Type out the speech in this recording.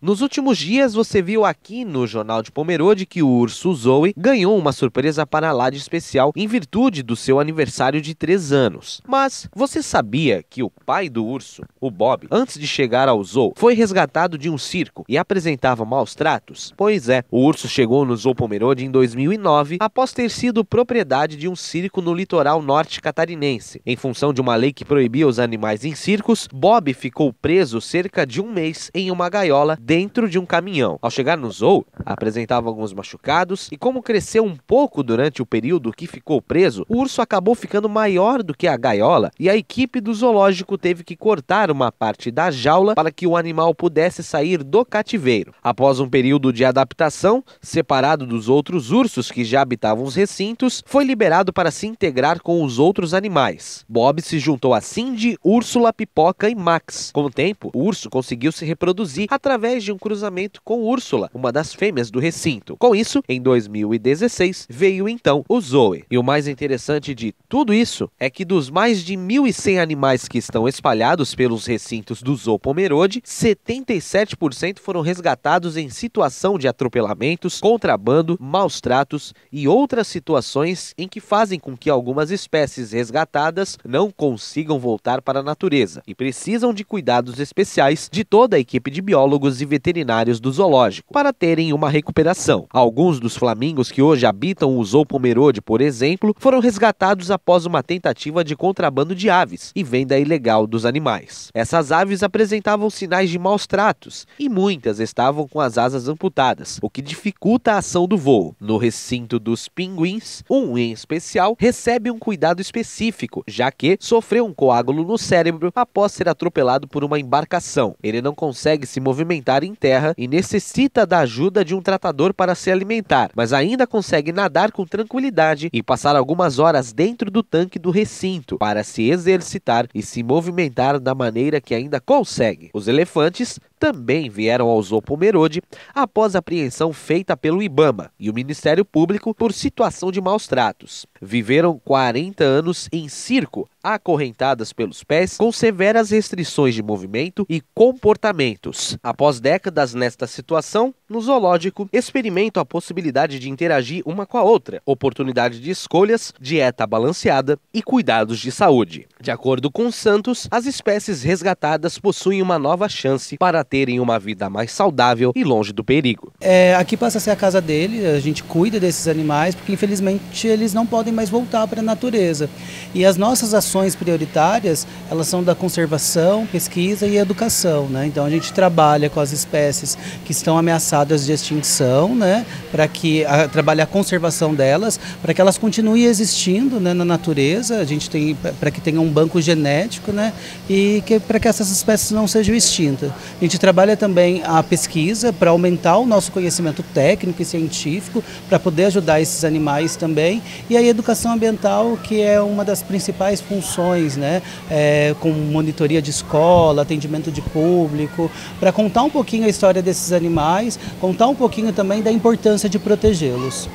Nos últimos dias, você viu aqui no Jornal de Pomerode que o urso Zoe ganhou uma surpresa para lá de especial em virtude do seu aniversário de 3 anos. Mas você sabia que o pai do urso, o Bob, antes de chegar ao zoo, foi resgatado de um circo e apresentava maus tratos? Pois é, o urso chegou no Zoo Pomerode em 2009 após ter sido propriedade de um circo no litoral norte catarinense. Em função de uma lei que proibia os animais em circos, Bob ficou preso cerca de um mês em uma gaiola dentro de um caminhão. Ao chegar no zoo, apresentava alguns machucados e, como cresceu um pouco durante o período que ficou preso, o urso acabou ficando maior do que a gaiola e a equipe do zoológico teve que cortar uma parte da jaula para que o animal pudesse sair do cativeiro. Após um período de adaptação, separado dos outros ursos que já habitavam os recintos, foi liberado para se integrar com os outros animais. Bob se juntou a Cindy, Úrsula, Pipoca e Max. Com o tempo, o urso conseguiu se reproduzir através de um cruzamento com Úrsula, uma das fêmeas do recinto. Com isso, em 2016, veio então o Zoe. E o mais interessante de tudo isso é que dos mais de 1.100 animais que estão espalhados pelos recintos do Zoo Pomerode, 77% foram resgatados em situação de atropelamentos, contrabando, maus tratos e outras situações em que fazem com que algumas espécies resgatadas não consigam voltar para a natureza e precisam de cuidados especiais de toda a equipe de biólogos e veterinários do zoológico para terem uma recuperação. Alguns dos flamingos que hoje habitam o Zoo Pomerode, por exemplo, foram resgatados após uma tentativa de contrabando de aves e venda ilegal dos animais. Essas aves apresentavam sinais de maus tratos e muitas estavam com as asas amputadas, o que dificulta a ação do voo. No recinto dos pinguins, um em especial recebe um cuidado específico, já que sofreu um coágulo no cérebro após ser atropelado por uma embarcação. Ele não consegue se movimentar em terra e necessita da ajuda de um tratador para se alimentar, mas ainda consegue nadar com tranquilidade e passar algumas horas dentro do tanque do recinto para se exercitar e se movimentar da maneira que ainda consegue. Os elefantes também vieram ao Zopo Merode após apreensão feita pelo Ibama e o Ministério Público por situação de maus tratos. Viveram 40 anos em circo, acorrentadas pelos pés, com severas restrições de movimento e comportamentos. Após décadas nesta situação, no zoológico, experimentam a possibilidade de interagir uma com a outra, oportunidade de escolhas, dieta balanceada e cuidados de saúde. De acordo com Santos, as espécies resgatadas possuem uma nova chance para terem uma vida mais saudável e longe do perigo. É, aqui passa a ser a casa dele, a gente cuida desses animais, porque infelizmente eles não podem mais voltar para a natureza. E as nossas ações prioritárias, elas são da conservação, pesquisa e educação, né? Então a gente trabalha com as espécies que estão ameaçadas de extinção, né? Para que a, trabalha a conservação delas, para que elas continuem existindo, né, na natureza. A gente tem para que tenha um banco genético, né? E que para que essas espécies não sejam extintas. A gente gente trabalha também a pesquisa para aumentar o nosso conhecimento técnico e científico, para poder ajudar esses animais também. E a educação ambiental, que é uma das principais funções, né? É, com monitoria de escola, atendimento de público, para contar um pouquinho a história desses animais, contar um pouquinho também da importância de protegê-los.